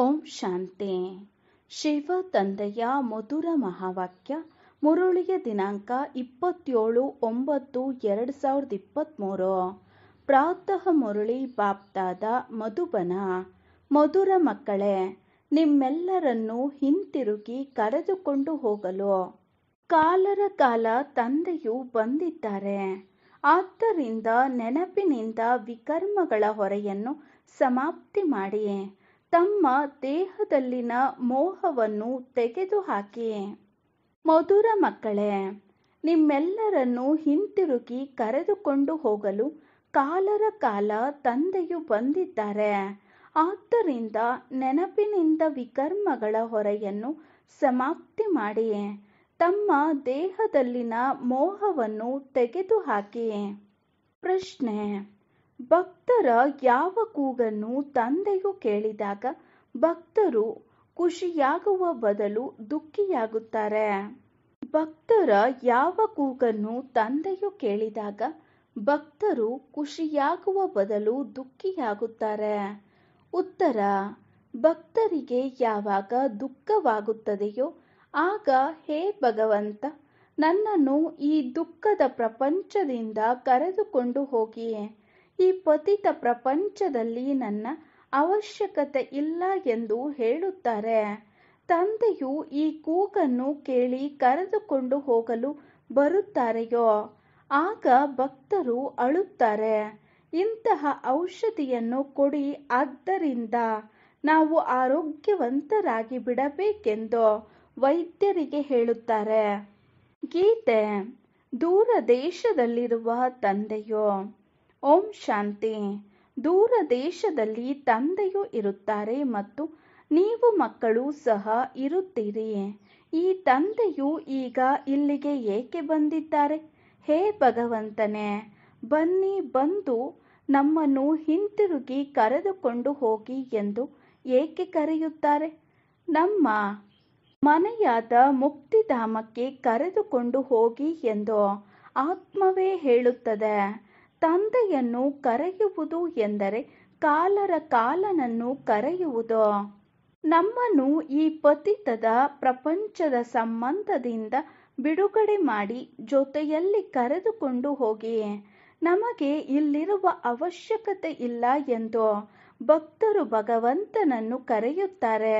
ಓಂ ಶಾಂತಿ ಶಿವ ತಂದೆಯ ಮಧುರ ಮಹಾವಾಕ್ಯ ಮುರುಳಿಯ ದಿನಾಂಕ ಇಪ್ಪತ್ತೇಳು ಒಂಬತ್ತು ಎರಡು ಸಾವಿರದ ಇಪ್ಪತ್ತ್ಮೂರು ಪ್ರಾತಃ ಮುರುಳಿ ಬಾಪ್ತಾದ ಮಧುಬನ ಮಧುರ ಮಕ್ಕಳೇ ನಿಮ್ಮೆಲ್ಲರನ್ನು ಹಿಂತಿರುಗಿ ಕರೆದುಕೊಂಡು ಹೋಗಲು ಕಾಲರ ಕಾಲ ತಂದೆಯು ಬಂದಿದ್ದಾರೆ ಆದ್ದರಿಂದ ನೆನಪಿನಿಂದ ವಿಕರ್ಮಗಳ ಹೊರೆಯನ್ನು ಸಮಾಪ್ತಿ ಮಾಡಿ ತಮ್ಮ ದೇಹದಲ್ಲಿನ ಮೋಹವನ್ನು ತೆಗೆದುಹಾಕಿ ಮಧುರ ಮಕ್ಕಳೇ ನಿಮ್ಮೆಲ್ಲರನ್ನು ಹಿಂತಿರುಗಿ ಕರೆದುಕೊಂಡು ಹೋಗಲು ಕಾಲರ ಕಾಲ ತಂದೆಯು ಬಂದಿದ್ದಾರೆ ಆದ್ದರಿಂದ ನೆನಪಿನಿಂದ ವಿಕರ್ಮಗಳ ಹೊರೆಯನ್ನು ಸಮಾಪ್ತಿ ಮಾಡಿ ತಮ್ಮ ದೇಹದಲ್ಲಿನ ಮೋಹವನ್ನು ತೆಗೆದುಹಾಕಿ ಪ್ರಶ್ನೆ ಭಕ್ತರ ಯಾವ ಕೂಗನ್ನು ತಂದೆಯು ಕೇಳಿದಾಗ ಭಕ್ತರು ಖುಷಿಯಾಗುವ ಬದಲು ದುಃಖಿಯಾಗುತ್ತಾರೆ ಭಕ್ತರ ಯಾವ ಕೂಗನ್ನು ತಂದೆಯು ಕೇಳಿದಾಗ ಭಕ್ತರು ಖುಷಿಯಾಗುವ ಬದಲು ದುಃಖಿಯಾಗುತ್ತಾರೆ ಉತ್ತರ ಭಕ್ತರಿಗೆ ಯಾವಾಗ ದುಃಖವಾಗುತ್ತದೆಯೋ ಆಗ ಹೇ ಭಗವಂತ ನನ್ನನ್ನು ಈ ದುಃಖದ ಪ್ರಪಂಚದಿಂದ ಕರೆದುಕೊಂಡು ಹೋಗಿ ಈ ಪತಿತ ಪ್ರಪಂಚದಲ್ಲಿ ನನ್ನ ಅವಶ್ಯಕತೆ ಇಲ್ಲ ಎಂದು ಹೇಳುತ್ತಾರೆ ತಂದೆಯು ಈ ಕೂಗನ್ನು ಕೇಳಿ ಕರೆದುಕೊಂಡು ಹೋಗಲು ಬರುತ್ತಾರೆಯೋ ಆಗ ಭಕ್ತರು ಅಳುತ್ತಾರೆ ಇಂತಹ ಔಷಧಿಯನ್ನು ಕೊಡಿ ಆದ್ದರಿಂದ ನಾವು ಆರೋಗ್ಯವಂತರಾಗಿ ಬಿಡಬೇಕೆಂದು ವೈದ್ಯರಿಗೆ ಹೇಳುತ್ತಾರೆ ಗೀತೆ ದೂರ ದೇಶದಲ್ಲಿರುವ ತಂದೆಯೋ ಓಂ ಶಾಂತಿ ದೂರ ದೇಶದಲ್ಲಿ ತಂದೆಯು ಇರುತ್ತಾರೆ ಮತ್ತು ನೀವು ಮಕ್ಕಳು ಸಹ ಇರುತ್ತೀರಿ ಈ ತಂದೆಯು ಈಗ ಇಲ್ಲಿಗೆ ಏಕೆ ಬಂದಿದ್ದಾರೆ ಹೇ ಭಗವಂತನೇ ಬನ್ನಿ ಬಂದು ನಮ್ಮನ್ನು ಹಿಂತಿರುಗಿ ಕರೆದುಕೊಂಡು ಹೋಗಿ ಎಂದು ಏಕೆ ಕರೆಯುತ್ತಾರೆ ನಮ್ಮ ಮನೆಯಾದ ಮುಕ್ತಿಧಾಮಕ್ಕೆ ಕರೆದುಕೊಂಡು ಹೋಗಿ ಎಂದು ಆತ್ಮವೇ ಹೇಳುತ್ತದೆ ತಂದೆಯನ್ನು ಕರೆಯುವುದು ಎಂದರೆ ಕಾಲರ ಕಾಲನನ್ನು ಕರೆಯುವುದು ನಮ್ಮನ್ನು ಈ ಪತಿತದ ಪ್ರಪಂಚದ ಸಂಬಂಧದಿಂದ ಬಿಡುಗಡೆ ಮಾಡಿ ಜೊತೆಯಲ್ಲಿ ಕರೆದುಕೊಂಡು ಹೋಗಿ ನಮಗೆ ಇಲ್ಲಿರುವ ಅವಶ್ಯಕತೆ ಇಲ್ಲ ಎಂದು ಭಕ್ತರು ಭಗವಂತನನ್ನು ಕರೆಯುತ್ತಾರೆ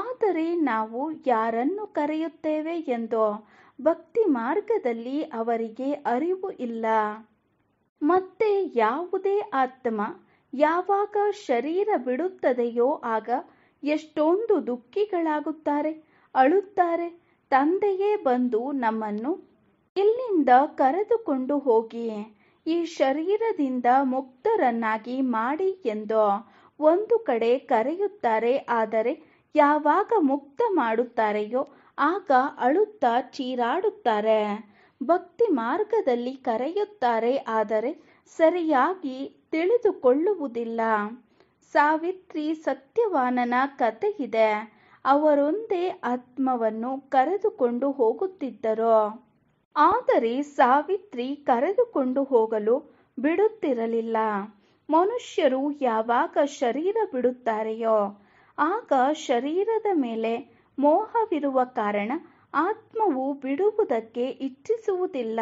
ಆದರೆ ನಾವು ಯಾರನ್ನು ಕರೆಯುತ್ತೇವೆ ಎಂದು ಭಕ್ತಿ ಮಾರ್ಗದಲ್ಲಿ ಅವರಿಗೆ ಅರಿವು ಇಲ್ಲ ಮತ್ತೆ ಯಾವುದೇ ಆತ್ಮ ಯಾವಾಗ ಶರೀರ ಬಿಡುತ್ತದೆಯೋ ಆಗ ಎಷ್ಟೊಂದು ದುಃಖಿಗಳಾಗುತ್ತಾರೆ ಅಳುತ್ತಾರೆ ತಂದೆಯೇ ಬಂದು ನಮ್ಮನ್ನು ಇಲ್ಲಿಂದ ಕರೆದುಕೊಂಡು ಹೋಗಿಯೇ ಈ ಶರೀರದಿಂದ ಮುಕ್ತರನ್ನಾಗಿ ಮಾಡಿ ಎಂದು ಒಂದು ಕಡೆ ಕರೆಯುತ್ತಾರೆ ಆದರೆ ಯಾವಾಗ ಮುಕ್ತ ಮಾಡುತ್ತಾರೆಯೋ ಆಗ ಅಳುತ್ತಾ ಚೀರಾಡುತ್ತಾರೆ ಭಕ್ತಿ ಮಾರ್ಗದಲ್ಲಿ ಕರೆಯುತ್ತಾರೆ ಆದರೆ ಸರಿಯಾಗಿ ತಿಳಿದುಕೊಳ್ಳುವುದಿಲ್ಲ ಸಾವಿತ್ರಿ ಸತ್ಯವಾನನ ಕತೆ ಇದೆ ಅವರೊಂದೇ ಆತ್ಮವನ್ನು ಕರೆದುಕೊಂಡು ಹೋಗುತ್ತಿದ್ದರು ಆದರೆ ಸಾವಿತ್ರಿ ಕರೆದುಕೊಂಡು ಹೋಗಲು ಬಿಡುತ್ತಿರಲಿಲ್ಲ ಮನುಷ್ಯರು ಯಾವಾಗ ಶರೀರ ಬಿಡುತ್ತಾರೆಯೋ ಆಗ ಶರೀರದ ಮೇಲೆ ಮೋಹವಿರುವ ಕಾರಣ ಆತ್ಮವು ಬಿಡುವುದಕ್ಕೆ ಇಚ್ಛಿಸುವುದಿಲ್ಲ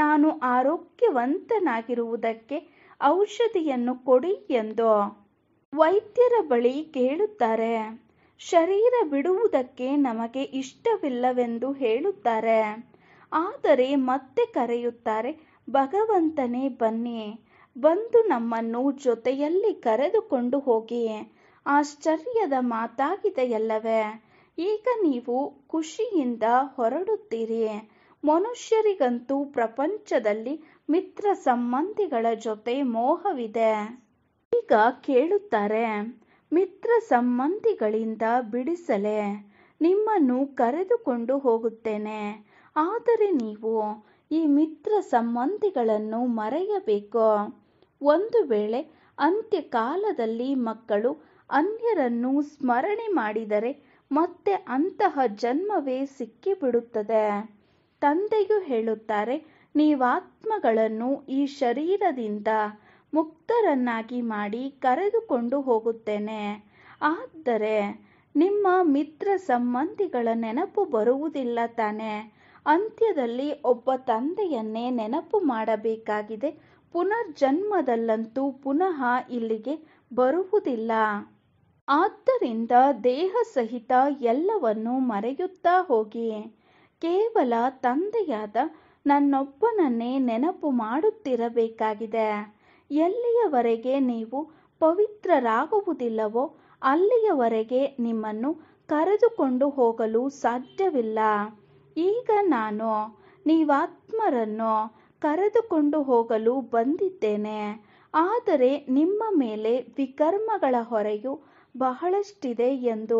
ನಾನು ಆರೋಗ್ಯವಂತನಾಗಿರುವುದಕ್ಕೆ ಔಷಧಿಯನ್ನು ಕೊಡಿ ಎಂದು ವೈದ್ಯರ ಬಳಿ ಕೇಳುತ್ತಾರೆ ಶರೀರ ಬಿಡುವುದಕ್ಕೆ ನಮಗೆ ಇಷ್ಟವಿಲ್ಲವೆಂದು ಹೇಳುತ್ತಾರೆ ಆದರೆ ಮತ್ತೆ ಕರೆಯುತ್ತಾರೆ ಭಗವಂತನೇ ಬನ್ನಿ ಬಂದು ನಮ್ಮನ್ನು ಜೊತೆಯಲ್ಲಿ ಕರೆದುಕೊಂಡು ಹೋಗಿ ಆಶ್ಚರ್ಯದ ಮಾತಾಗಿದೆಯಲ್ಲವೇ ಈಗ ನೀವು ಖುಷಿಯಿಂದ ಹೊರಡುತ್ತೀರಿ ಮನುಷ್ಯರಿಗಂತೂ ಪ್ರಪಂಚದಲ್ಲಿ ಮಿತ್ರ ಸಂಬಂಧಿಗಳ ಜೊತೆ ಮೋಹವಿದೆ ಈಗ ಕೇಳುತ್ತಾರೆ ಮಿತ್ರ ಸಂಬಂಧಿಗಳಿಂದ ಬಿಡಿಸಲೆ ನಿಮ್ಮನ್ನು ಕರೆದುಕೊಂಡು ಹೋಗುತ್ತೇನೆ ಆದರೆ ನೀವು ಈ ಮಿತ್ರ ಸಂಬಂಧಿಗಳನ್ನು ಮರೆಯಬೇಕು ಒಂದು ವೇಳೆ ಅಂತ್ಯಕಾಲದಲ್ಲಿ ಮಕ್ಕಳು ಅನ್ಯರನ್ನು ಸ್ಮರಣೆ ಮಾಡಿದರೆ ಮತ್ತೆ ಅಂತಹ ಜನ್ಮವೇ ಸಿಕ್ಕಿಬಿಡುತ್ತದೆ ತಂದೆಯು ಹೇಳುತ್ತಾರೆ ನೀವಾತ್ಮಗಳನ್ನು ಈ ಶರೀರದಿಂದ ಮುಕ್ತರನ್ನಾಗಿ ಮಾಡಿ ಕರೆದುಕೊಂಡು ಹೋಗುತ್ತೇನೆ ಆದರೆ ನಿಮ್ಮ ಮಿತ್ರ ಸಂಬಂಧಿಗಳ ನೆನಪು ಬರುವುದಿಲ್ಲ ತಾನೆ ಅಂತ್ಯದಲ್ಲಿ ಒಬ್ಬ ತಂದೆಯನ್ನೇ ನೆನಪು ಮಾಡಬೇಕಾಗಿದೆ ಪುನರ್ಜನ್ಮದಲ್ಲಂತೂ ಪುನಃ ಇಲ್ಲಿಗೆ ಬರುವುದಿಲ್ಲ ಆದ್ದರಿಂದ ದೇಹ ಸಹಿತ ಎಲ್ಲವನ್ನೂ ಮರೆಯುತ್ತಾ ಹೋಗಿ ಕೇವಲ ತಂದೆಯಾದ ನನ್ನೊಬ್ಬನನ್ನೇ ನೆನಪು ಮಾಡುತ್ತಿರಬೇಕಾಗಿದೆ ಎಲ್ಲಿಯವರೆಗೆ ನೀವು ಪವಿತ್ರರಾಗುವುದಿಲ್ಲವೋ ಅಲ್ಲಿಯವರೆಗೆ ನಿಮ್ಮನ್ನು ಕರೆದುಕೊಂಡು ಹೋಗಲು ಸಾಧ್ಯವಿಲ್ಲ ಈಗ ನಾನು ನೀವಾತ್ಮರನ್ನು ಕರೆದುಕೊಂಡು ಹೋಗಲು ಬಂದಿದ್ದೇನೆ ಆದರೆ ನಿಮ್ಮ ಮೇಲೆ ವಿಕರ್ಮಗಳ ಹೊರೆಯು ಬಹಳಷ್ಟಿದೆ ಎಂದು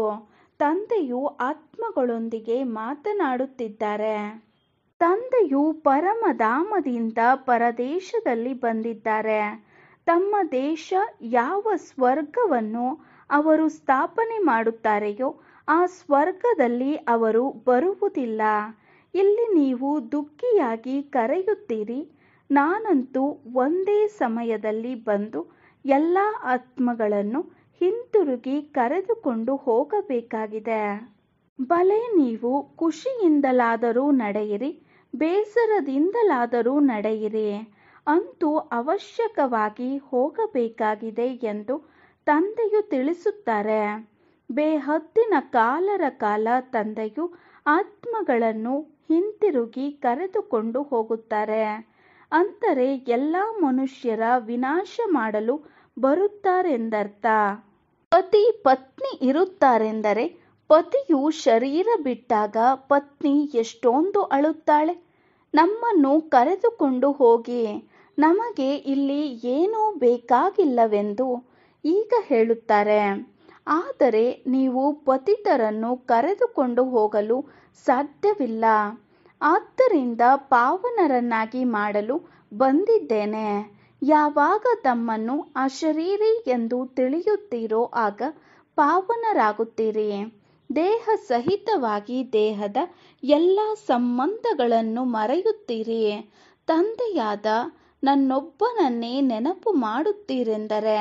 ತಂದೆಯು ಆತ್ಮಗಳೊಂದಿಗೆ ಮಾತನಾಡುತ್ತಿದ್ದಾರೆ ತಂದೆಯು ಪರಮಧಾಮದಿಂದ ಪರದೇಶದಲ್ಲಿ ಬಂದಿದ್ದಾರೆ ತಮ್ಮ ದೇಶ ಯಾವ ಸ್ವರ್ಗವನ್ನು ಅವರು ಸ್ಥಾಪನೆ ಮಾಡುತ್ತಾರೆಯೋ ಆ ಸ್ವರ್ಗದಲ್ಲಿ ಅವರು ಬರುವುದಿಲ್ಲ ಇಲ್ಲಿ ನೀವು ದುಃಖಿಯಾಗಿ ಕರೆಯುತ್ತೀರಿ ನಾನಂತೂ ಒಂದೇ ಸಮಯದಲ್ಲಿ ಬಂದು ಎಲ್ಲ ಆತ್ಮಗಳನ್ನು ಹಿಂತಿರುಗಿ ಕರೆದುಕೊಂಡು ಹೋಗಬೇಕಾಗಿದೆ ಬಲೆ ನೀವು ಖುಷಿಯಿಂದಲಾದರೂ ನಡೆಯಿರಿ ಬೇಸರದಿಂದಲಾದರೂ ನಡೆಯಿರಿ ಅಂತೂ ಅವಶ್ಯಕವಾಗಿ ಹೋಗಬೇಕಾಗಿದೆ ಎಂದು ತಂದೆಯು ತಿಳಿಸುತ್ತಾರೆ ಬೇಹತ್ತಿನ ಕಾಲರ ಕಾಲ ತಂದೆಯು ಆತ್ಮಗಳನ್ನು ಹಿಂತಿರುಗಿ ಕರೆದುಕೊಂಡು ಹೋಗುತ್ತಾರೆ ಅಂದರೆ ಎಲ್ಲ ಮನುಷ್ಯರ ವಿನಾಶ ಮಾಡಲು ಬರುತ್ತಾರೆಂದರ್ಥ ಪತಿ ಪತ್ನಿ ಇರುತ್ತಾರೆಂದರೆ ಪತಿಯು ಶರೀರ ಬಿಟ್ಟಾಗ ಪತ್ನಿ ಎಷ್ಟೊಂದು ಅಳುತ್ತಾಳೆ ನಮ್ಮನ್ನು ಕರೆದುಕೊಂಡು ಹೋಗಿ ನಮಗೆ ಇಲ್ಲಿ ಏನೂ ಬೇಕಾಗಿಲ್ಲವೆಂದು ಈಗ ಹೇಳುತ್ತಾರೆ ಆದರೆ ನೀವು ಪತಿತರನ್ನು ಕರೆದುಕೊಂಡು ಹೋಗಲು ಸಾಧ್ಯವಿಲ್ಲ ಆದ್ದರಿಂದ ಪಾವನರನ್ನಾಗಿ ಮಾಡಲು ಬಂದಿದ್ದೇನೆ ಯಾವಾಗ ತಮ್ಮನ್ನು ಅಶರೀರಿ ಎಂದು ತಿಳಿಯುತ್ತೀರೋ ಆಗ ಪಾವನರಾಗುತ್ತೀರಿ ದೇಹ ಸಹಿತವಾಗಿ ದೇಹದ ಎಲ್ಲ ಸಂಬಂಧಗಳನ್ನು ಮರೆಯುತ್ತೀರಿ ತಂದೆಯಾದ ನನ್ನೊಬ್ಬನನ್ನೇ ನೆನಪು ಮಾಡುತ್ತೀರೆಂದರೆ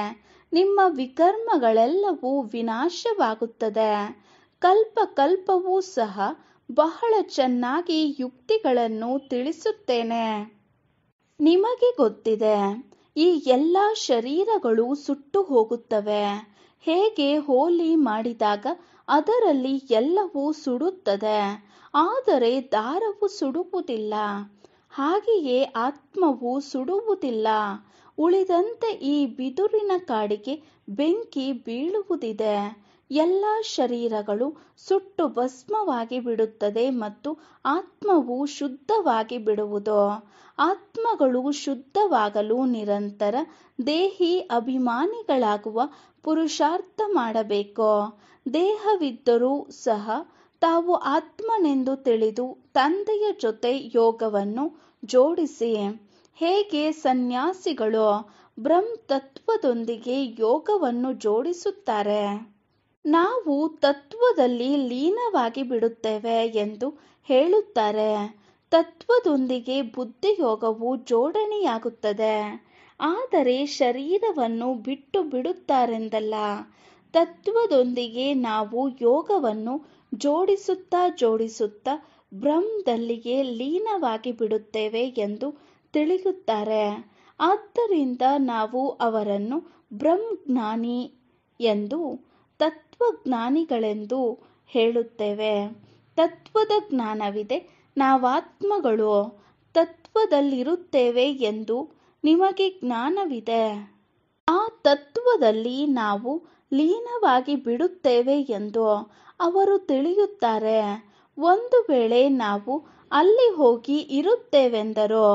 ನಿಮ್ಮ ವಿಕರ್ಮಗಳೆಲ್ಲವೂ ವಿನಾಶವಾಗುತ್ತದೆ ಕಲ್ಪ ಕಲ್ಪವೂ ಸಹ ಬಹಳ ಚೆನ್ನಾಗಿ ಯುಕ್ತಿಗಳನ್ನು ತಿಳಿಸುತ್ತೇನೆ ನಿಮಗೆ ಗೊತ್ತಿದೆ ಈ ಎಲ್ಲ ಶರೀರಗಳು ಸುಟ್ಟು ಹೋಗುತ್ತವೆ ಹೇಗೆ ಹೋಲಿ ಮಾಡಿದಾಗ ಅದರಲ್ಲಿ ಎಲ್ಲವೂ ಸುಡುತ್ತದೆ ಆದರೆ ದಾರವು ಸುಡುವುದಿಲ್ಲ ಹಾಗೆಯೇ ಆತ್ಮವು ಸುಡುವುದಿಲ್ಲ ಉಳಿದಂತೆ ಈ ಬಿದುರಿನ ಕಾಡಿಗೆ ಬೆಂಕಿ ಬೀಳುವುದಿದೆ ಎಲ್ಲ ಶರೀರಗಳು ಸುಟ್ಟು ಭಸ್ಮವಾಗಿ ಬಿಡುತ್ತದೆ ಮತ್ತು ಆತ್ಮವು ಶುದ್ಧವಾಗಿ ಬಿಡುವುದು ಆತ್ಮಗಳು ಶುದ್ಧವಾಗಲು ನಿರಂತರ ದೇಹಿ ಅಭಿಮಾನಿಗಳಾಗುವ ಪುರುಷಾರ್ಥ ಮಾಡಬೇಕು ದೇಹವಿದ್ದರೂ ಸಹ ತಾವು ಆತ್ಮನೆಂದು ತಿಳಿದು ತಂದೆಯ ಜೊತೆ ಯೋಗವನ್ನು ಜೋಡಿಸಿ ಹೇಗೆ ಸನ್ಯಾಸಿಗಳು ಬ್ರಹ್ಮ ತತ್ವದೊಂದಿಗೆ ಯೋಗವನ್ನು ಜೋಡಿಸುತ್ತಾರೆ ನಾವು ತತ್ವದಲ್ಲಿ ಲೀನವಾಗಿ ಬಿಡುತ್ತೇವೆ ಎಂದು ಹೇಳುತ್ತಾರೆ ತತ್ವದೊಂದಿಗೆ ಬುದ್ಧಿಯೋಗವು ಜೋಡಣೆಯಾಗುತ್ತದೆ ಆದರೆ ಶರೀರವನ್ನು ಬಿಟ್ಟು ಬಿಡುತ್ತಾರೆಂದಲ್ಲ ತತ್ವದೊಂದಿಗೆ ನಾವು ಯೋಗವನ್ನು ಜೋಡಿಸುತ್ತಾ ಜೋಡಿಸುತ್ತಾ ಬ್ರಹ್ಮದಲ್ಲಿಗೆ ಲೀನವಾಗಿ ಬಿಡುತ್ತೇವೆ ಎಂದು ತಿಳಿಯುತ್ತಾರೆ ಆದ್ದರಿಂದ ನಾವು ಅವರನ್ನು ಬ್ರಹ್ಮಜ್ಞಾನಿ ಎಂದು ತತ್ವ ತತ್ವಜ್ಞಾನಿಗಳೆಂದು ಹೇಳುತ್ತೇವೆ ತತ್ವದ ಜ್ಞಾನವಿದೆ ನಾವಾತ್ಮಗಳು ತತ್ವದಲ್ಲಿರುತ್ತೇವೆ ಎಂದು ನಿಮಗೆ ಜ್ಞಾನವಿದೆ ಆ ತತ್ವದಲ್ಲಿ ನಾವು ಲೀನವಾಗಿ ಬಿಡುತ್ತೇವೆ ಎಂದು ಅವರು ತಿಳಿಯುತ್ತಾರೆ ಒಂದು ವೇಳೆ ನಾವು ಅಲ್ಲಿ ಹೋಗಿ ಇರುತ್ತೇವೆಂದರು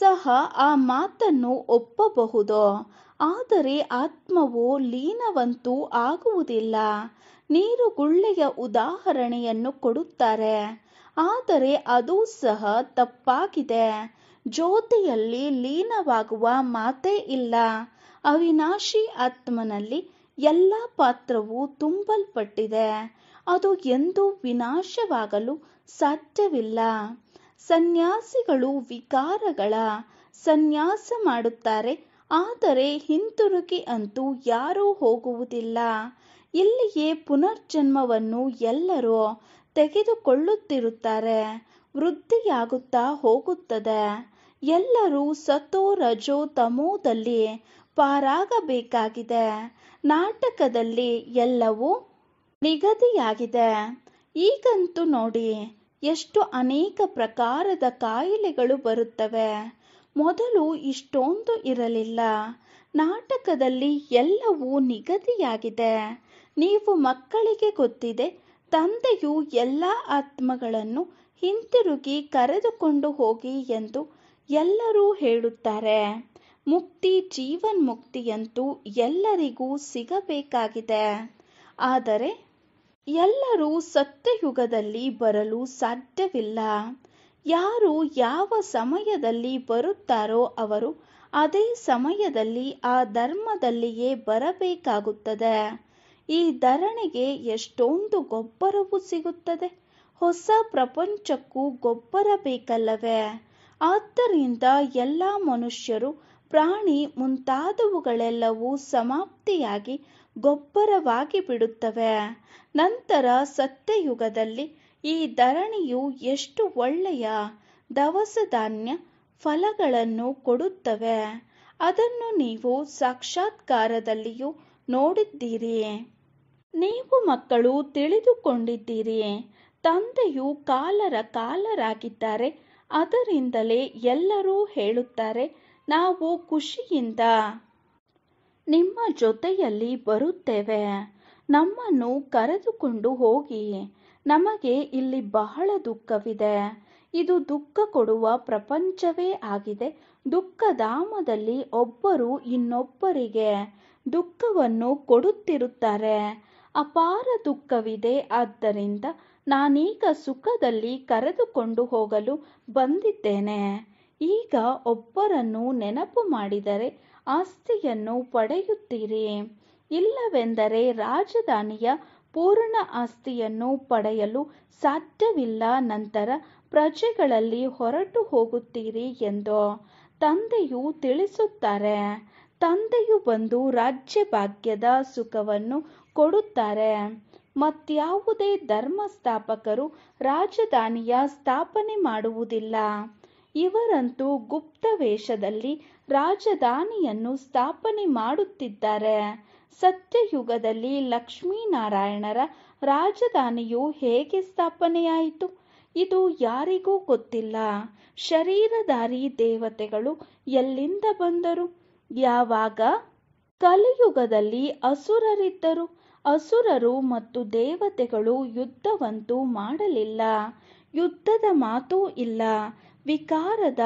ಸಹ ಆ ಮಾತನ್ನು ಒಪ್ಪಬಹುದು ಆದರೆ ಆತ್ಮವು ಲೀನವಂತೂ ಆಗುವುದಿಲ್ಲ ನೀರು ಗುಳ್ಳೆಯ ಉದಾಹರಣೆಯನ್ನು ಕೊಡುತ್ತಾರೆ ಆದರೆ ಅದು ಸಹ ತಪ್ಪಾಗಿದೆ ಜ್ಯೋತಿಯಲ್ಲಿ ಲೀನವಾಗುವ ಮಾತೇ ಇಲ್ಲ ಅವಿನಾಶಿ ಆತ್ಮನಲ್ಲಿ ಎಲ್ಲ ಪಾತ್ರವೂ ತುಂಬಲ್ಪಟ್ಟಿದೆ ಅದು ಎಂದೂ ವಿನಾಶವಾಗಲು ಸಾಧ್ಯವಿಲ್ಲ ಸನ್ಯಾಸಿಗಳು ವಿಕಾರಗಳ ಸನ್ಯಾಸ ಮಾಡುತ್ತಾರೆ ಆದರೆ ಹಿಂತಿರುಗಿ ಅಂತೂ ಯಾರೂ ಹೋಗುವುದಿಲ್ಲ ಇಲ್ಲಿಯೇ ಪುನರ್ಜನ್ಮವನ್ನು ಎಲ್ಲರೂ ತೆಗೆದುಕೊಳ್ಳುತ್ತಿರುತ್ತಾರೆ ವೃದ್ಧಿಯಾಗುತ್ತಾ ಹೋಗುತ್ತದೆ ಎಲ್ಲರೂ ಸತೋ ರಜೋ ತಮೋದಲ್ಲಿ ಪಾರಾಗಬೇಕಾಗಿದೆ ನಾಟಕದಲ್ಲಿ ಎಲ್ಲವೂ ನಿಗದಿಯಾಗಿದೆ ಈಗಂತೂ ನೋಡಿ ಎಷ್ಟು ಅನೇಕ ಪ್ರಕಾರದ ಕಾಯಿಲೆಗಳು ಬರುತ್ತವೆ ಮೊದಲು ಇಷ್ಟೊಂದು ಇರಲಿಲ್ಲ ನಾಟಕದಲ್ಲಿ ಎಲ್ಲವೂ ನಿಗದಿಯಾಗಿದೆ ನೀವು ಮಕ್ಕಳಿಗೆ ಗೊತ್ತಿದೆ ತಂದೆಯು ಎಲ್ಲ ಆತ್ಮಗಳನ್ನು ಹಿಂತಿರುಗಿ ಕರೆದುಕೊಂಡು ಹೋಗಿ ಎಂದು ಎಲ್ಲರೂ ಹೇಳುತ್ತಾರೆ ಮುಕ್ತಿ ಜೀವನ್ ಮುಕ್ತಿಯಂತೂ ಎಲ್ಲರಿಗೂ ಸಿಗಬೇಕಾಗಿದೆ ಆದರೆ ಎಲ್ಲರೂ ಸತ್ಯಯುಗದಲ್ಲಿ ಬರಲು ಸಾಧ್ಯವಿಲ್ಲ ಯಾರು ಯಾವ ಸಮಯದಲ್ಲಿ ಬರುತ್ತಾರೋ ಅವರು ಅದೇ ಸಮಯದಲ್ಲಿ ಆ ಧರ್ಮದಲ್ಲಿಯೇ ಬರಬೇಕಾಗುತ್ತದೆ ಈ ಧರಣಿಗೆ ಎಷ್ಟೊಂದು ಗೊಬ್ಬರವು ಸಿಗುತ್ತದೆ ಹೊಸ ಪ್ರಪಂಚಕ್ಕೂ ಗೊಬ್ಬರ ಬೇಕಲ್ಲವೇ ಆದ್ದರಿಂದ ಎಲ್ಲ ಮನುಷ್ಯರು ಪ್ರಾಣಿ ಮುಂತಾದವುಗಳೆಲ್ಲವೂ ಸಮಾಪ್ತಿಯಾಗಿ ಗೊಬ್ಬರವಾಗಿ ಬಿಡುತ್ತವೆ ನಂತರ ಸತ್ಯಯುಗದಲ್ಲಿ ಈ ಧರಣಿಯು ಎಷ್ಟು ಒಳ್ಳೆಯ ದವಸ ಧಾನ್ಯ ಫಲಗಳನ್ನು ಕೊಡುತ್ತವೆ ಅದನ್ನು ನೀವು ಸಾಕ್ಷಾತ್ಕಾರದಲ್ಲಿಯೂ ನೋಡಿದ್ದೀರಿ ನೀವು ಮಕ್ಕಳು ತಿಳಿದುಕೊಂಡಿದ್ದೀರಿ ತಂದೆಯು ಕಾಲರ ಕಾಲರಾಗಿದ್ದಾರೆ ಅದರಿಂದಲೇ ಎಲ್ಲರೂ ಹೇಳುತ್ತಾರೆ ನಾವು ಖುಷಿಯಿಂದ ನಿಮ್ಮ ಜೊತೆಯಲ್ಲಿ ಬರುತ್ತೇವೆ ನಮ್ಮನ್ನು ಕರೆದುಕೊಂಡು ಹೋಗಿ ನಮಗೆ ಇಲ್ಲಿ ಬಹಳ ದುಃಖವಿದೆ ಇದು ದುಃಖ ಕೊಡುವ ಪ್ರಪಂಚವೇ ಆಗಿದೆ ಧಾಮದಲ್ಲಿ ಒಬ್ಬರು ಇನ್ನೊಬ್ಬರಿಗೆ ದುಃಖವನ್ನು ಕೊಡುತ್ತಿರುತ್ತಾರೆ ಅಪಾರ ದುಃಖವಿದೆ ಆದ್ದರಿಂದ ನಾನೀಗ ಸುಖದಲ್ಲಿ ಕರೆದುಕೊಂಡು ಹೋಗಲು ಬಂದಿದ್ದೇನೆ ಈಗ ಒಬ್ಬರನ್ನು ನೆನಪು ಮಾಡಿದರೆ ಆಸ್ತಿಯನ್ನು ಪಡೆಯುತ್ತೀರಿ ಇಲ್ಲವೆಂದರೆ ರಾಜಧಾನಿಯ ಪೂರ್ಣ ಆಸ್ತಿಯನ್ನು ಪಡೆಯಲು ಸಾಧ್ಯವಿಲ್ಲ ನಂತರ ಪ್ರಜೆಗಳಲ್ಲಿ ಹೊರಟು ಹೋಗುತ್ತೀರಿ ಎಂದು ತಂದೆಯು ತಿಳಿಸುತ್ತಾರೆ ತಂದೆಯು ಬಂದು ರಾಜ್ಯ ಭಾಗ್ಯದ ಸುಖವನ್ನು ಕೊಡುತ್ತಾರೆ ಮತ್ಯಾವುದೇ ಧರ್ಮಸ್ಥಾಪಕರು ರಾಜಧಾನಿಯ ಸ್ಥಾಪನೆ ಮಾಡುವುದಿಲ್ಲ ಇವರಂತೂ ಗುಪ್ತ ವೇಷದಲ್ಲಿ ರಾಜಧಾನಿಯನ್ನು ಸ್ಥಾಪನೆ ಮಾಡುತ್ತಿದ್ದಾರೆ ಸತ್ಯಯುಗದಲ್ಲಿ ಲಕ್ಷ್ಮೀನಾರಾಯಣರ ರಾಜಧಾನಿಯು ಹೇಗೆ ಸ್ಥಾಪನೆಯಾಯಿತು ಇದು ಯಾರಿಗೂ ಗೊತ್ತಿಲ್ಲ ಶರೀರಧಾರಿ ದೇವತೆಗಳು ಎಲ್ಲಿಂದ ಬಂದರು ಯಾವಾಗ ಕಲಿಯುಗದಲ್ಲಿ ಅಸುರರಿದ್ದರು ಅಸುರರು ಮತ್ತು ದೇವತೆಗಳು ಯುದ್ಧವಂತೂ ಮಾಡಲಿಲ್ಲ ಯುದ್ಧದ ಮಾತೂ ಇಲ್ಲ ವಿಕಾರದ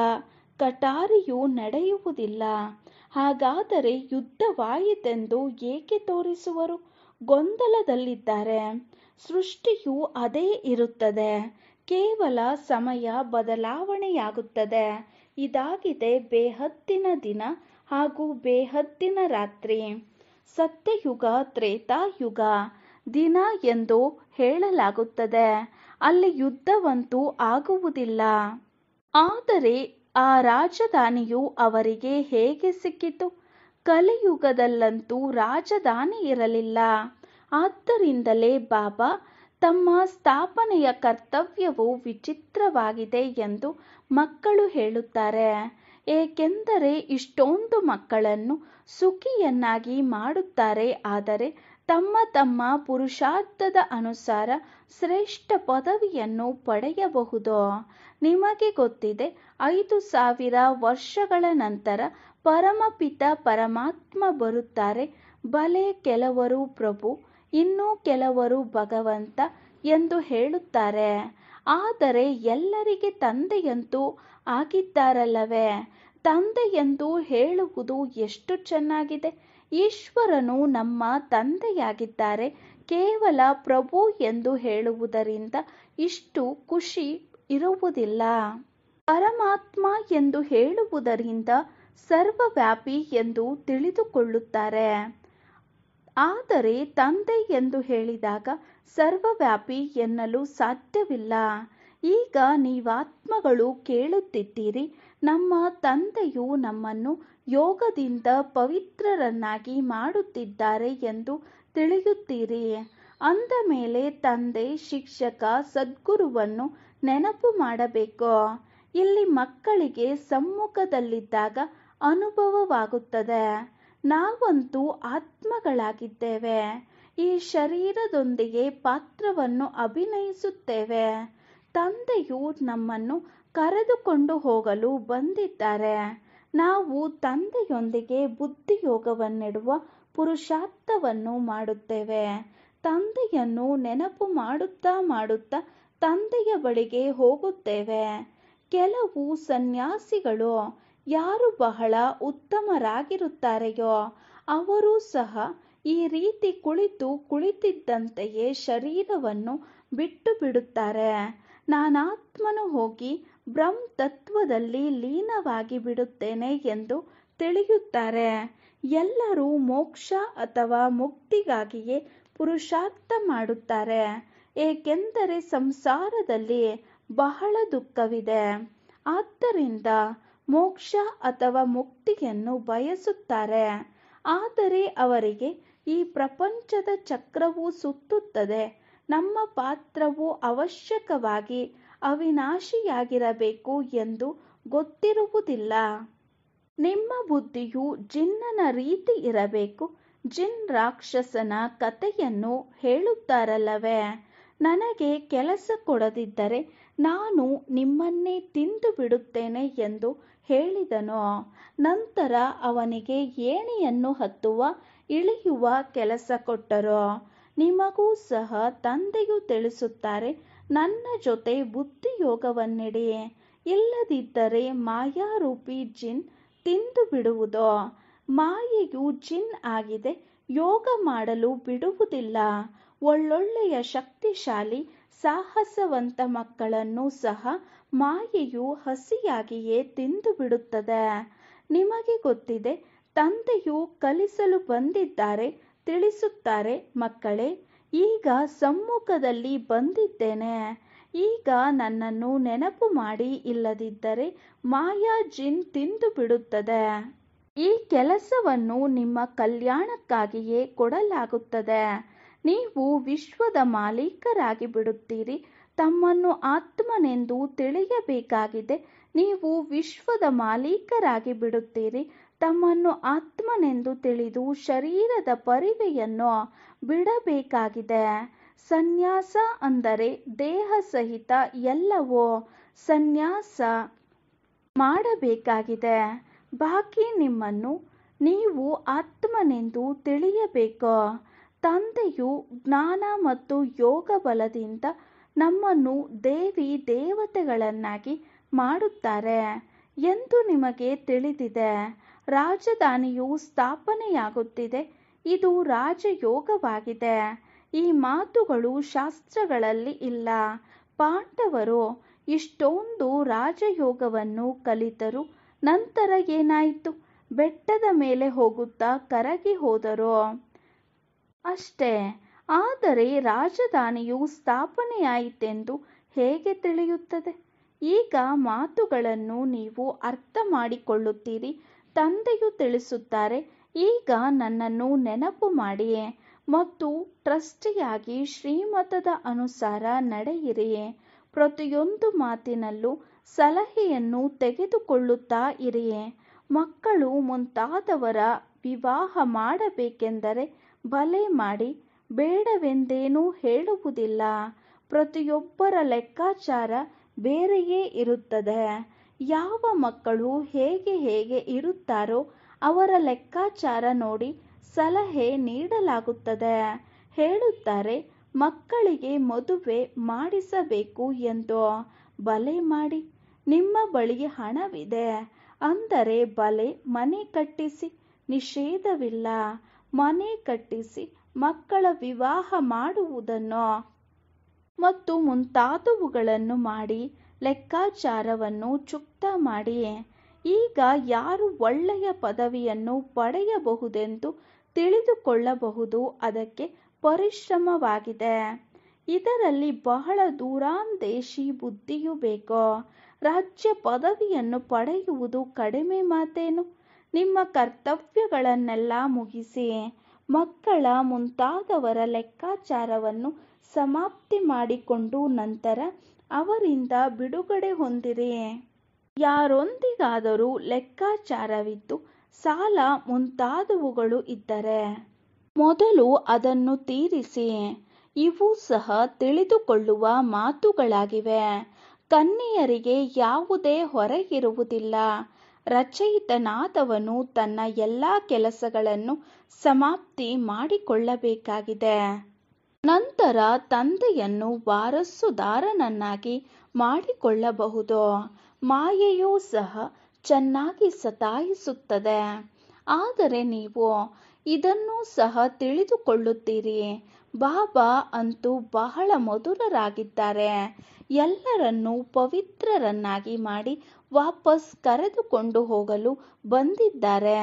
ಕಟಾರಿಯೂ ನಡೆಯುವುದಿಲ್ಲ ಹಾಗಾದರೆ ಯುದ್ಧವಾಯಿತೆಂದು ಏಕೆ ತೋರಿಸುವರು ಗೊಂದಲದಲ್ಲಿದ್ದಾರೆ ಸೃಷ್ಟಿಯು ಅದೇ ಇರುತ್ತದೆ ಕೇವಲ ಸಮಯ ಬದಲಾವಣೆಯಾಗುತ್ತದೆ ಇದಾಗಿದೆ ಬೇಹತ್ತಿನ ದಿನ ಹಾಗೂ ಬೇಹತ್ತಿನ ರಾತ್ರಿ ಸತ್ಯಯುಗ ತ್ರೇತಾಯುಗ ದಿನ ಎಂದು ಹೇಳಲಾಗುತ್ತದೆ ಅಲ್ಲಿ ಯುದ್ಧವಂತೂ ಆಗುವುದಿಲ್ಲ ಆದರೆ ಆ ರಾಜಧಾನಿಯು ಅವರಿಗೆ ಹೇಗೆ ಸಿಕ್ಕಿತು ಕಲಿಯುಗದಲ್ಲಂತೂ ರಾಜಧಾನಿ ಇರಲಿಲ್ಲ ಆದ್ದರಿಂದಲೇ ಬಾಬಾ ತಮ್ಮ ಸ್ಥಾಪನೆಯ ಕರ್ತವ್ಯವು ವಿಚಿತ್ರವಾಗಿದೆ ಎಂದು ಮಕ್ಕಳು ಹೇಳುತ್ತಾರೆ ಏಕೆಂದರೆ ಇಷ್ಟೊಂದು ಮಕ್ಕಳನ್ನು ಸುಖಿಯನ್ನಾಗಿ ಮಾಡುತ್ತಾರೆ ಆದರೆ ತಮ್ಮ ತಮ್ಮ ಪುರುಷಾರ್ಥದ ಅನುಸಾರ ಶ್ರೇಷ್ಠ ಪದವಿಯನ್ನು ಪಡೆಯಬಹುದು ನಿಮಗೆ ಗೊತ್ತಿದೆ ಐದು ಸಾವಿರ ವರ್ಷಗಳ ನಂತರ ಪರಮಪಿತ ಪರಮಾತ್ಮ ಬರುತ್ತಾರೆ ಬಲೆ ಕೆಲವರು ಪ್ರಭು ಇನ್ನೂ ಕೆಲವರು ಭಗವಂತ ಎಂದು ಹೇಳುತ್ತಾರೆ ಆದರೆ ಎಲ್ಲರಿಗೆ ತಂದೆಯಂತೂ ಆಗಿದ್ದಾರಲ್ಲವೇ ತಂದೆಯೆಂದು ಹೇಳುವುದು ಎಷ್ಟು ಚೆನ್ನಾಗಿದೆ ಈಶ್ವರನು ನಮ್ಮ ತಂದೆಯಾಗಿದ್ದಾರೆ ಕೇವಲ ಪ್ರಭು ಎಂದು ಹೇಳುವುದರಿಂದ ಇಷ್ಟು ಖುಷಿ ಇರುವುದಿಲ್ಲ ಪರಮಾತ್ಮ ಎಂದು ಹೇಳುವುದರಿಂದ ಸರ್ವವ್ಯಾಪಿ ಎಂದು ತಿಳಿದುಕೊಳ್ಳುತ್ತಾರೆ ಆದರೆ ತಂದೆ ಎಂದು ಹೇಳಿದಾಗ ಸರ್ವವ್ಯಾಪಿ ಎನ್ನಲು ಸಾಧ್ಯವಿಲ್ಲ ಈಗ ನೀವಾತ್ಮಗಳು ಕೇಳುತ್ತಿದ್ದೀರಿ ನಮ್ಮ ತಂದೆಯು ನಮ್ಮನ್ನು ಯೋಗದಿಂದ ಪವಿತ್ರರನ್ನಾಗಿ ಮಾಡುತ್ತಿದ್ದಾರೆ ಎಂದು ತಿಳಿಯುತ್ತೀರಿ ಅಂದ ಮೇಲೆ ತಂದೆ ಶಿಕ್ಷಕ ಸದ್ಗುರುವನ್ನು ನೆನಪು ಮಾಡಬೇಕು ಇಲ್ಲಿ ಮಕ್ಕಳಿಗೆ ಸಮ್ಮುಖದಲ್ಲಿದ್ದಾಗ ಅನುಭವವಾಗುತ್ತದೆ ನಾವಂತೂ ಆತ್ಮಗಳಾಗಿದ್ದೇವೆ ಈ ಶರೀರದೊಂದಿಗೆ ಪಾತ್ರವನ್ನು ಅಭಿನಯಿಸುತ್ತೇವೆ ತಂದೆಯು ನಮ್ಮನ್ನು ಕರೆದುಕೊಂಡು ಹೋಗಲು ಬಂದಿದ್ದಾರೆ ನಾವು ತಂದೆಯೊಂದಿಗೆ ಬುದ್ಧಿಯೋಗವನ್ನಿಡುವ ಪುರುಷಾರ್ಥವನ್ನು ಮಾಡುತ್ತೇವೆ ತಂದೆಯನ್ನು ನೆನಪು ಮಾಡುತ್ತಾ ಮಾಡುತ್ತಾ ತಂದೆಯ ಬಳಿಗೆ ಹೋಗುತ್ತೇವೆ ಕೆಲವು ಸನ್ಯಾಸಿಗಳು ಯಾರು ಬಹಳ ಉತ್ತಮರಾಗಿರುತ್ತಾರೆಯೋ ಅವರೂ ಸಹ ಈ ರೀತಿ ಕುಳಿತು ಕುಳಿತಿದ್ದಂತೆಯೇ ಶರೀರವನ್ನು ಬಿಟ್ಟು ಬಿಡುತ್ತಾರೆ ನಾನಾತ್ಮನು ಹೋಗಿ ಬ್ರಹ್ಮ ತತ್ವದಲ್ಲಿ ಲೀನವಾಗಿ ಬಿಡುತ್ತೇನೆ ಎಂದು ತಿಳಿಯುತ್ತಾರೆ ಎಲ್ಲರೂ ಮೋಕ್ಷ ಅಥವಾ ಮುಕ್ತಿಗಾಗಿಯೇ ಪುರುಷಾರ್ಥ ಮಾಡುತ್ತಾರೆ ಏಕೆಂದರೆ ಸಂಸಾರದಲ್ಲಿ ಬಹಳ ದುಃಖವಿದೆ ಆದ್ದರಿಂದ ಮೋಕ್ಷ ಅಥವಾ ಮುಕ್ತಿಯನ್ನು ಬಯಸುತ್ತಾರೆ ಆದರೆ ಅವರಿಗೆ ಈ ಪ್ರಪಂಚದ ಚಕ್ರವು ಸುತ್ತುತ್ತದೆ ನಮ್ಮ ಪಾತ್ರವು ಅವಶ್ಯಕವಾಗಿ ಅವಿನಾಶಿಯಾಗಿರಬೇಕು ಎಂದು ಗೊತ್ತಿರುವುದಿಲ್ಲ ನಿಮ್ಮ ಬುದ್ಧಿಯು ಜಿನ್ನನ ರೀತಿ ಇರಬೇಕು ಜಿನ್ ರಾಕ್ಷಸನ ಕಥೆಯನ್ನು ಹೇಳುತ್ತಾರಲ್ಲವೇ ನನಗೆ ಕೆಲಸ ಕೊಡದಿದ್ದರೆ ನಾನು ನಿಮ್ಮನ್ನೇ ತಿಂದು ಬಿಡುತ್ತೇನೆ ಎಂದು ಹೇಳಿದನು ನಂತರ ಅವನಿಗೆ ಏಣಿಯನ್ನು ಹತ್ತುವ ಇಳಿಯುವ ಕೆಲಸ ಕೊಟ್ಟರು ನಿಮಗೂ ಸಹ ತಂದೆಯು ತಿಳಿಸುತ್ತಾರೆ ನನ್ನ ಜೊತೆ ಬುದ್ಧಿಯೋಗವನ್ನಿಡಿ ಇಲ್ಲದಿದ್ದರೆ ಮಾಯಾರೂಪಿ ಜಿನ್ ತಿಂದು ಬಿಡುವುದು ಮಾಯೆಯು ಜಿನ್ ಆಗಿದೆ ಯೋಗ ಮಾಡಲು ಬಿಡುವುದಿಲ್ಲ ಒಳ್ಳೊಳ್ಳೆಯ ಶಕ್ತಿಶಾಲಿ ಸಾಹಸವಂತ ಮಕ್ಕಳನ್ನು ಸಹ ಮಾಯೆಯು ಹಸಿಯಾಗಿಯೇ ತಿಂದು ಬಿಡುತ್ತದೆ ನಿಮಗೆ ಗೊತ್ತಿದೆ ತಂದೆಯು ಕಲಿಸಲು ಬಂದಿದ್ದಾರೆ ತಿಳಿಸುತ್ತಾರೆ ಮಕ್ಕಳೇ ಈಗ ಸಮ್ಮುಖದಲ್ಲಿ ಬಂದಿದ್ದೇನೆ ಈಗ ನನ್ನನ್ನು ನೆನಪು ಮಾಡಿ ಇಲ್ಲದಿದ್ದರೆ ಮಾಯಾ ಜಿನ್ ತಿಂದು ಬಿಡುತ್ತದೆ ಈ ಕೆಲಸವನ್ನು ನಿಮ್ಮ ಕಲ್ಯಾಣಕ್ಕಾಗಿಯೇ ಕೊಡಲಾಗುತ್ತದೆ ನೀವು ವಿಶ್ವದ ಮಾಲೀಕರಾಗಿ ಬಿಡುತ್ತೀರಿ ತಮ್ಮನ್ನು ಆತ್ಮನೆಂದು ತಿಳಿಯಬೇಕಾಗಿದೆ ನೀವು ವಿಶ್ವದ ಮಾಲೀಕರಾಗಿ ಬಿಡುತ್ತೀರಿ ತಮ್ಮನ್ನು ಆತ್ಮನೆಂದು ತಿಳಿದು ಶರೀರದ ಪರಿವೆಯನ್ನು ಬಿಡಬೇಕಾಗಿದೆ ಸನ್ಯಾಸ ಅಂದರೆ ದೇಹ ಸಹಿತ ಎಲ್ಲವೋ ಸನ್ಯಾಸ ಮಾಡಬೇಕಾಗಿದೆ ಬಾಕಿ ನಿಮ್ಮನ್ನು ನೀವು ಆತ್ಮನೆಂದು ತಿಳಿಯಬೇಕು ತಂದೆಯು ಜ್ಞಾನ ಮತ್ತು ಯೋಗ ಬಲದಿಂದ ನಮ್ಮನ್ನು ದೇವಿ ದೇವತೆಗಳನ್ನಾಗಿ ಮಾಡುತ್ತಾರೆ ಎಂದು ನಿಮಗೆ ತಿಳಿದಿದೆ ರಾಜಧಾನಿಯು ಸ್ಥಾಪನೆಯಾಗುತ್ತಿದೆ ಇದು ರಾಜಯೋಗವಾಗಿದೆ ಈ ಮಾತುಗಳು ಶಾಸ್ತ್ರಗಳಲ್ಲಿ ಇಲ್ಲ ಪಾಂಡವರು ಇಷ್ಟೊಂದು ರಾಜಯೋಗವನ್ನು ಕಲಿತರು ನಂತರ ಏನಾಯಿತು ಬೆಟ್ಟದ ಮೇಲೆ ಹೋಗುತ್ತಾ ಕರಗಿ ಹೋದರು ಅಷ್ಟೇ ಆದರೆ ರಾಜಧಾನಿಯು ಸ್ಥಾಪನೆಯಾಯಿತೆಂದು ಹೇಗೆ ತಿಳಿಯುತ್ತದೆ ಈಗ ಮಾತುಗಳನ್ನು ನೀವು ಅರ್ಥ ಮಾಡಿಕೊಳ್ಳುತ್ತೀರಿ ತಂದೆಯು ತಿಳಿಸುತ್ತಾರೆ ಈಗ ನನ್ನನ್ನು ನೆನಪು ಮಾಡಿಯೇ ಮತ್ತು ಟ್ರಸ್ಟಿಯಾಗಿ ಶ್ರೀಮತದ ಅನುಸಾರ ನಡೆಯಿರಿಯೇ ಪ್ರತಿಯೊಂದು ಮಾತಿನಲ್ಲೂ ಸಲಹೆಯನ್ನು ತೆಗೆದುಕೊಳ್ಳುತ್ತಾ ಇರಿಯೇ ಮಕ್ಕಳು ಮುಂತಾದವರ ವಿವಾಹ ಮಾಡಬೇಕೆಂದರೆ ಬಲೆ ಮಾಡಿ ಬೇಡವೆಂದೇನೂ ಹೇಳುವುದಿಲ್ಲ ಪ್ರತಿಯೊಬ್ಬರ ಲೆಕ್ಕಾಚಾರ ಬೇರೆಯೇ ಇರುತ್ತದೆ ಯಾವ ಮಕ್ಕಳು ಹೇಗೆ ಹೇಗೆ ಇರುತ್ತಾರೋ ಅವರ ಲೆಕ್ಕಾಚಾರ ನೋಡಿ ಸಲಹೆ ನೀಡಲಾಗುತ್ತದೆ ಹೇಳುತ್ತಾರೆ ಮಕ್ಕಳಿಗೆ ಮದುವೆ ಮಾಡಿಸಬೇಕು ಎಂದು ಬಲೆ ಮಾಡಿ ನಿಮ್ಮ ಬಳಿ ಹಣವಿದೆ ಅಂದರೆ ಬಲೆ ಮನೆ ಕಟ್ಟಿಸಿ ನಿಷೇಧವಿಲ್ಲ ಮನೆ ಕಟ್ಟಿಸಿ ಮಕ್ಕಳ ವಿವಾಹ ಮಾಡುವುದನ್ನು ಮತ್ತು ಮುಂತಾದವುಗಳನ್ನು ಮಾಡಿ ಲೆಕ್ಕಾಚಾರವನ್ನು ಚುಕ್ತ ಮಾಡಿ ಈಗ ಯಾರು ಒಳ್ಳೆಯ ಪದವಿಯನ್ನು ಪಡೆಯಬಹುದೆಂದು ತಿಳಿದುಕೊಳ್ಳಬಹುದು ಅದಕ್ಕೆ ಪರಿಶ್ರಮವಾಗಿದೆ ಇದರಲ್ಲಿ ಬಹಳ ದೂರಾಂದೇಶಿ ಬುದ್ಧಿಯೂ ಬೇಕೋ ರಾಜ್ಯ ಪದವಿಯನ್ನು ಪಡೆಯುವುದು ಕಡಿಮೆ ಮಾತೇನು ನಿಮ್ಮ ಕರ್ತವ್ಯಗಳನ್ನೆಲ್ಲ ಮುಗಿಸಿ ಮಕ್ಕಳ ಮುಂತಾದವರ ಲೆಕ್ಕಾಚಾರವನ್ನು ಸಮಾಪ್ತಿ ಮಾಡಿಕೊಂಡು ನಂತರ ಅವರಿಂದ ಬಿಡುಗಡೆ ಹೊಂದಿರಿ ಯಾರೊಂದಿಗಾದರೂ ಲೆಕ್ಕಾಚಾರವಿದ್ದು ಸಾಲ ಮುಂತಾದವುಗಳು ಇದ್ದರೆ ಮೊದಲು ಅದನ್ನು ತೀರಿಸಿ ಇವು ಸಹ ತಿಳಿದುಕೊಳ್ಳುವ ಮಾತುಗಳಾಗಿವೆ ಕನ್ನಿಯರಿಗೆ ಯಾವುದೇ ಹೊರಗಿರುವುದಿಲ್ಲ ರಚಯಿತನಾದವನು ತನ್ನ ಎಲ್ಲ ಕೆಲಸಗಳನ್ನು ಸಮಾಪ್ತಿ ಮಾಡಿಕೊಳ್ಳಬೇಕಾಗಿದೆ ನಂತರ ತಂದೆಯನ್ನು ವಾರಸುದಾರನನ್ನಾಗಿ ಮಾಡಿಕೊಳ್ಳಬಹುದು ಮಾಯೆಯೂ ಸಹ ಚೆನ್ನಾಗಿ ಸತಾಯಿಸುತ್ತದೆ ಆದರೆ ನೀವು ಇದನ್ನು ಸಹ ತಿಳಿದುಕೊಳ್ಳುತ್ತೀರಿ ಬಾಬಾ ಅಂತೂ ಬಹಳ ಮಧುರರಾಗಿದ್ದಾರೆ ಎಲ್ಲರನ್ನೂ ಪವಿತ್ರರನ್ನಾಗಿ ಮಾಡಿ ವಾಪಸ್ ಕರೆದುಕೊಂಡು ಹೋಗಲು ಬಂದಿದ್ದಾರೆ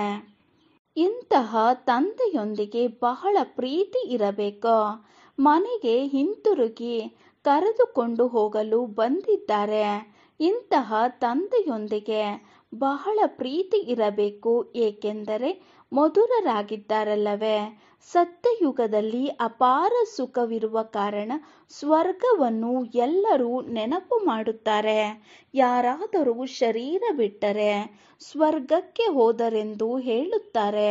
ಇಂತಹ ತಂದೆಯೊಂದಿಗೆ ಬಹಳ ಪ್ರೀತಿ ಇರಬೇಕು ಮನೆಗೆ ಹಿಂತಿರುಗಿ ಕರೆದುಕೊಂಡು ಹೋಗಲು ಬಂದಿದ್ದಾರೆ ಇಂತಹ ತಂದೆಯೊಂದಿಗೆ ಬಹಳ ಪ್ರೀತಿ ಇರಬೇಕು ಏಕೆಂದರೆ ಮಧುರರಾಗಿದ್ದಾರಲ್ಲವೇ ಸತ್ಯಯುಗದಲ್ಲಿ ಅಪಾರ ಸುಖವಿರುವ ಕಾರಣ ಸ್ವರ್ಗವನ್ನು ಎಲ್ಲರೂ ನೆನಪು ಮಾಡುತ್ತಾರೆ ಯಾರಾದರೂ ಶರೀರ ಬಿಟ್ಟರೆ ಸ್ವರ್ಗಕ್ಕೆ ಹೋದರೆಂದು ಹೇಳುತ್ತಾರೆ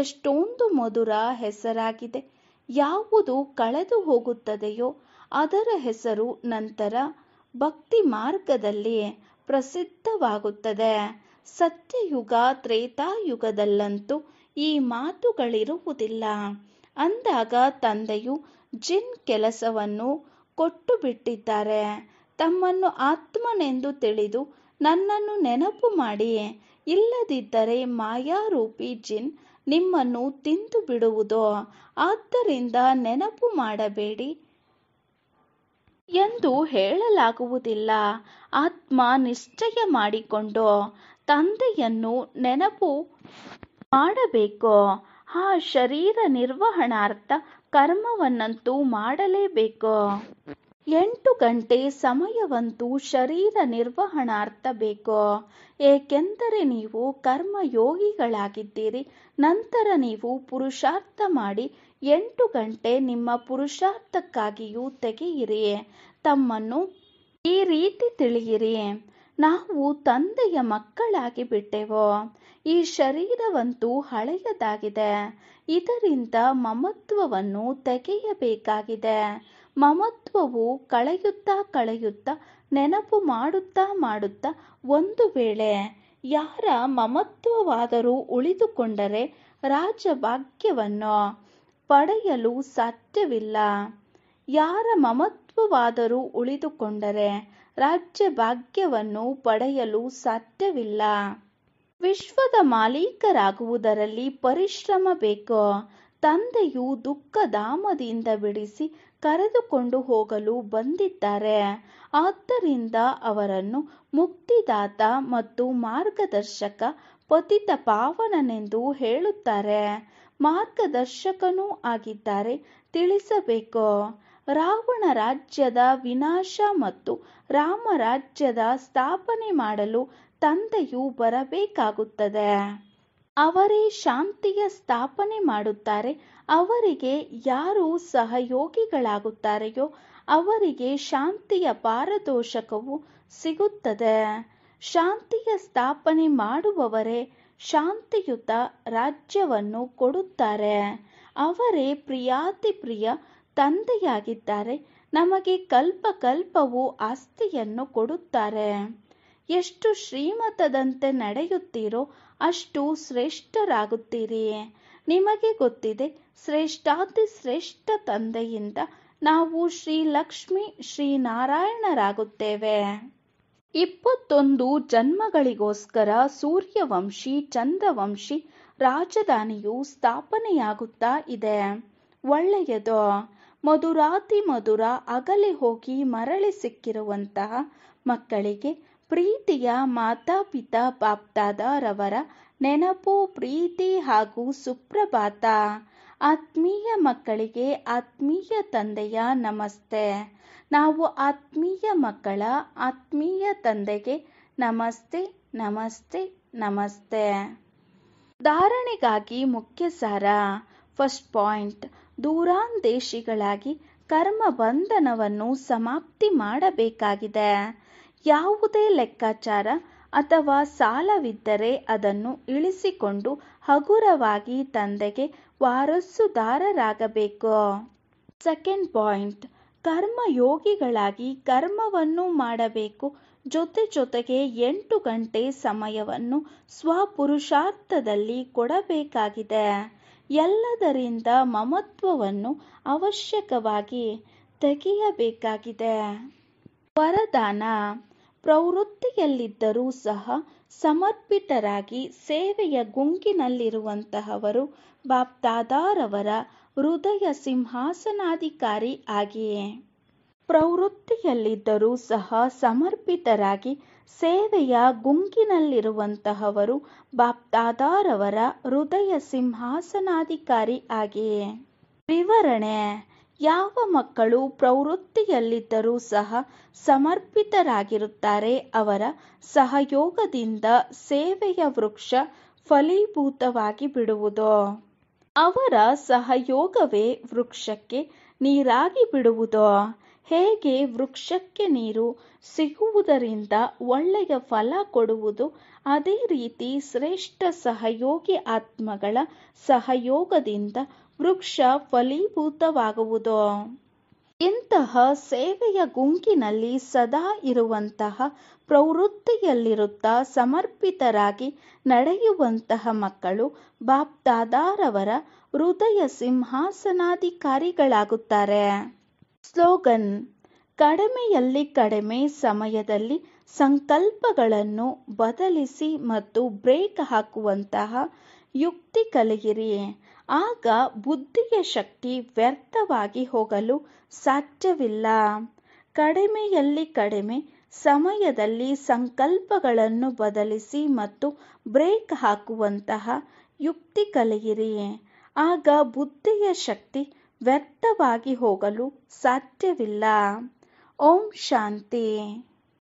ಎಷ್ಟೊಂದು ಮಧುರ ಹೆಸರಾಗಿದೆ ಯಾವುದು ಕಳೆದು ಹೋಗುತ್ತದೆಯೋ ಅದರ ಹೆಸರು ನಂತರ ಭಕ್ತಿ ಮಾರ್ಗದಲ್ಲಿ ಪ್ರಸಿದ್ಧವಾಗುತ್ತದೆ ಸತ್ಯಯುಗ ತ್ರೇತಾಯುಗದಲ್ಲಂತೂ ಈ ಮಾತುಗಳಿರುವುದಿಲ್ಲ ಅಂದಾಗ ತಂದೆಯು ಜಿನ್ ಕೆಲಸವನ್ನು ಕೊಟ್ಟು ಬಿಟ್ಟಿದ್ದಾರೆ ತಮ್ಮನ್ನು ಆತ್ಮನೆಂದು ತಿಳಿದು ನನ್ನನ್ನು ನೆನಪು ಮಾಡಿ ಇಲ್ಲದಿದ್ದರೆ ಮಾಯಾರೂಪಿ ಜಿನ್ ನಿಮ್ಮನ್ನು ತಿಂದು ಬಿಡುವುದು ಆದ್ದರಿಂದ ನೆನಪು ಮಾಡಬೇಡಿ ಎಂದು ಹೇಳಲಾಗುವುದಿಲ್ಲ ಆತ್ಮ ನಿಶ್ಚಯ ಮಾಡಿಕೊಂಡು ತಂದೆಯನ್ನು ನೆನಪು ಮಾಡಬೇಕೋ ಆ ಶರೀರ ನಿರ್ವಹಣಾರ್ಥ ಕರ್ಮವನ್ನಂತೂ ಮಾಡಲೇಬೇಕು ಎಂಟು ಗಂಟೆ ಸಮಯವಂತೂ ಶರೀರ ನಿರ್ವಹಣಾರ್ಥ ಬೇಕು ಏಕೆಂದರೆ ನೀವು ಕರ್ಮ ಯೋಗಿಗಳಾಗಿದ್ದೀರಿ ನಂತರ ನೀವು ಪುರುಷಾರ್ಥ ಮಾಡಿ ಎಂಟು ಗಂಟೆ ನಿಮ್ಮ ಪುರುಷಾರ್ಥಕ್ಕಾಗಿಯೂ ತೆಗೆಯಿರಿ ತಮ್ಮನ್ನು ಈ ರೀತಿ ತಿಳಿಯಿರಿ ನಾವು ತಂದೆಯ ಮಕ್ಕಳಾಗಿ ಬಿಟ್ಟೆವು ಈ ಶರೀರವಂತೂ ಹಳೆಯದಾಗಿದೆ ಇದರಿಂದ ಮಮತ್ವವನ್ನು ತೆಗೆಯಬೇಕಾಗಿದೆ ಮಮತ್ವವು ಕಳೆಯುತ್ತಾ ಕಳೆಯುತ್ತಾ ನೆನಪು ಮಾಡುತ್ತಾ ಮಾಡುತ್ತಾ ಒಂದು ವೇಳೆ ಯಾರ ಮಮತ್ವವಾದರೂ ಉಳಿದುಕೊಂಡರೆ ರಾಜಭಾಗ್ಯವನ್ನು ಪಡೆಯಲು ಸಾಧ್ಯವಿಲ್ಲ ಯಾರ ಮಮತ್ವ ಅಸ್ತಿತ್ವವಾದರೂ ಉಳಿದುಕೊಂಡರೆ ರಾಜ್ಯ ಭಾಗ್ಯವನ್ನು ಪಡೆಯಲು ಸಾಧ್ಯವಿಲ್ಲ ವಿಶ್ವದ ಮಾಲೀಕರಾಗುವುದರಲ್ಲಿ ಪರಿಶ್ರಮ ಬೇಕು ತಂದೆಯು ದುಃಖ ಧಾಮದಿಂದ ಬಿಡಿಸಿ ಕರೆದುಕೊಂಡು ಹೋಗಲು ಬಂದಿದ್ದಾರೆ ಆದ್ದರಿಂದ ಅವರನ್ನು ಮುಕ್ತಿದಾತ ಮತ್ತು ಮಾರ್ಗದರ್ಶಕ ಪತಿತ ಪಾವನನೆಂದು ಹೇಳುತ್ತಾರೆ ಮಾರ್ಗದರ್ಶಕನೂ ಆಗಿದ್ದಾರೆ ತಿಳಿಸಬೇಕು ರಾವಣ ರಾಜ್ಯದ ವಿನಾಶ ಮತ್ತು ರಾಮ ರಾಜ್ಯದ ಸ್ಥಾಪನೆ ಮಾಡಲು ತಂದೆಯು ಬರಬೇಕಾಗುತ್ತದೆ ಅವರೇ ಶಾಂತಿಯ ಸ್ಥಾಪನೆ ಮಾಡುತ್ತಾರೆ ಅವರಿಗೆ ಯಾರು ಸಹಯೋಗಿಗಳಾಗುತ್ತಾರೆಯೋ ಅವರಿಗೆ ಶಾಂತಿಯ ಪಾರದೋಷಕವು ಸಿಗುತ್ತದೆ ಶಾಂತಿಯ ಸ್ಥಾಪನೆ ಮಾಡುವವರೇ ಶಾಂತಿಯುತ ರಾಜ್ಯವನ್ನು ಕೊಡುತ್ತಾರೆ ಅವರೇ ಪ್ರಿಯಾತಿ ಪ್ರಿಯ ತಂದೆಯಾಗಿದ್ದಾರೆ ನಮಗೆ ಕಲ್ಪ ಕಲ್ಪವು ಆಸ್ತಿಯನ್ನು ಕೊಡುತ್ತಾರೆ ಎಷ್ಟು ಶ್ರೀಮತದಂತೆ ನಡೆಯುತ್ತೀರೋ ಅಷ್ಟು ಶ್ರೇಷ್ಠರಾಗುತ್ತೀರಿ ನಿಮಗೆ ಗೊತ್ತಿದೆ ಶ್ರೇಷ್ಠಾತಿ ಶ್ರೇಷ್ಠ ತಂದೆಯಿಂದ ನಾವು ಶ್ರೀ ಲಕ್ಷ್ಮಿ ಶ್ರೀನಾರಾಯಣರಾಗುತ್ತೇವೆ ಇಪ್ಪತ್ತೊಂದು ಜನ್ಮಗಳಿಗೋಸ್ಕರ ಸೂರ್ಯವಂಶಿ ಚಂದ್ರವಂಶಿ ರಾಜಧಾನಿಯು ಸ್ಥಾಪನೆಯಾಗುತ್ತಾ ಇದೆ ಒಳ್ಳೆಯದು ಮಧುರಾತಿ ಮಧುರ ಅಗಲಿ ಹೋಗಿ ಮರಳಿ ಸಿಕ್ಕಿರುವಂತಹ ಮಕ್ಕಳಿಗೆ ಪ್ರೀತಿಯ ಮಾತಾಪಿತಾ ಬಾಪ್ದಾದರವರ ನೆನಪು ಪ್ರೀತಿ ಹಾಗೂ ಸುಪ್ರಭಾತ ಆತ್ಮೀಯ ಮಕ್ಕಳಿಗೆ ಆತ್ಮೀಯ ತಂದೆಯ ನಮಸ್ತೆ ನಾವು ಆತ್ಮೀಯ ಮಕ್ಕಳ ಆತ್ಮೀಯ ತಂದೆಗೆ ನಮಸ್ತೆ ನಮಸ್ತೆ ನಮಸ್ತೆ ಧಾರಣೆಗಾಗಿ ಮುಖ್ಯ ಸಾರ ಫಸ್ಟ್ ಪಾಯಿಂಟ್ ದೂರಾಂದೇಶಿಗಳಾಗಿ ಕರ್ಮ ಬಂಧನವನ್ನು ಸಮಾಪ್ತಿ ಮಾಡಬೇಕಾಗಿದೆ ಯಾವುದೇ ಲೆಕ್ಕಾಚಾರ ಅಥವಾ ಸಾಲವಿದ್ದರೆ ಅದನ್ನು ಇಳಿಸಿಕೊಂಡು ಹಗುರವಾಗಿ ತಂದೆಗೆ ವಾರಸ್ಸುದಾರರಾಗಬೇಕು ಸೆಕೆಂಡ್ ಪಾಯಿಂಟ್ ಕರ್ಮಯೋಗಿಗಳಾಗಿ ಕರ್ಮವನ್ನು ಮಾಡಬೇಕು ಜೊತೆ ಜೊತೆಗೆ ಎಂಟು ಗಂಟೆ ಸಮಯವನ್ನು ಸ್ವಪುರುಷಾರ್ಥದಲ್ಲಿ ಕೊಡಬೇಕಾಗಿದೆ ಎಲ್ಲದರಿಂದ ಮಮತ್ವವನ್ನು ಅವಶ್ಯಕವಾಗಿ ತೆಗೆಯಬೇಕಾಗಿದೆ ವರದಾನ ಪ್ರವೃತ್ತಿಯಲ್ಲಿದ್ದರೂ ಸಹ ಸಮರ್ಪಿತರಾಗಿ ಸೇವೆಯ ಗುಂಗಿನಲ್ಲಿರುವಂತಹವರು ಬಾಪ್ತಾದಾರವರ ಹೃದಯ ಸಿಂಹಾಸನಾಧಿಕಾರಿ ಆಗಿಯೇ ಪ್ರವೃತ್ತಿಯಲ್ಲಿದ್ದರೂ ಸಹ ಸಮರ್ಪಿತರಾಗಿ ಸೇವೆಯ ಗುಂಗಿನಲ್ಲಿರುವಂತಹವರು ಬಾಪ್ದಾದಾರವರ ಹೃದಯ ಸಿಂಹಾಸನಾಧಿಕಾರಿ ಆಗಿಯೇ ವಿವರಣೆ ಯಾವ ಮಕ್ಕಳು ಪ್ರವೃತ್ತಿಯಲ್ಲಿದ್ದರೂ ಸಹ ಸಮರ್ಪಿತರಾಗಿರುತ್ತಾರೆ ಅವರ ಸಹಯೋಗದಿಂದ ಸೇವೆಯ ವೃಕ್ಷ ಫಲೀಭೂತವಾಗಿ ಬಿಡುವುದು ಅವರ ಸಹಯೋಗವೇ ವೃಕ್ಷಕ್ಕೆ ನೀರಾಗಿ ಬಿಡುವುದು ಹೇಗೆ ವೃಕ್ಷಕ್ಕೆ ನೀರು ಸಿಗುವುದರಿಂದ ಒಳ್ಳೆಯ ಫಲ ಕೊಡುವುದು ಅದೇ ರೀತಿ ಶ್ರೇಷ್ಠ ಸಹಯೋಗಿ ಆತ್ಮಗಳ ಸಹಯೋಗದಿಂದ ವೃಕ್ಷ ಫಲೀಭೂತವಾಗುವುದು ಇಂತಹ ಸೇವೆಯ ಗುಂಕಿನಲ್ಲಿ ಸದಾ ಇರುವಂತಹ ಪ್ರವೃತ್ತಿಯಲ್ಲಿರುತ್ತಾ ಸಮರ್ಪಿತರಾಗಿ ನಡೆಯುವಂತಹ ಮಕ್ಕಳು ಬಾಪ್ದಾದಾರವರ ಹೃದಯ ಸಿಂಹಾಸನಾಧಿಕಾರಿಗಳಾಗುತ್ತಾರೆ ಸ್ಲೋಗನ್ ಕಡಿಮೆಯಲ್ಲಿ ಕಡಿಮೆ ಸಮಯದಲ್ಲಿ ಸಂಕಲ್ಪಗಳನ್ನು ಬದಲಿಸಿ ಮತ್ತು ಬ್ರೇಕ್ ಹಾಕುವಂತಹ ಯುಕ್ತಿ ಕಲಿಯಿರಿ ಆಗ ಬುದ್ಧಿಯ ಶಕ್ತಿ ವ್ಯರ್ಥವಾಗಿ ಹೋಗಲು ಸಾಧ್ಯವಿಲ್ಲ ಕಡಿಮೆಯಲ್ಲಿ ಕಡಿಮೆ ಸಮಯದಲ್ಲಿ ಸಂಕಲ್ಪಗಳನ್ನು ಬದಲಿಸಿ ಮತ್ತು ಬ್ರೇಕ್ ಹಾಕುವಂತಹ ಯುಕ್ತಿ ಕಲಿಯಿರಿ ಆಗ ಬುದ್ಧಿಯ ಶಕ್ತಿ ವ್ಯರ್ಥವಾಗಿ ಹೋಗಲು ಸಾಧ್ಯವಿಲ್ಲ ಓಂ ಶಾಂತಿ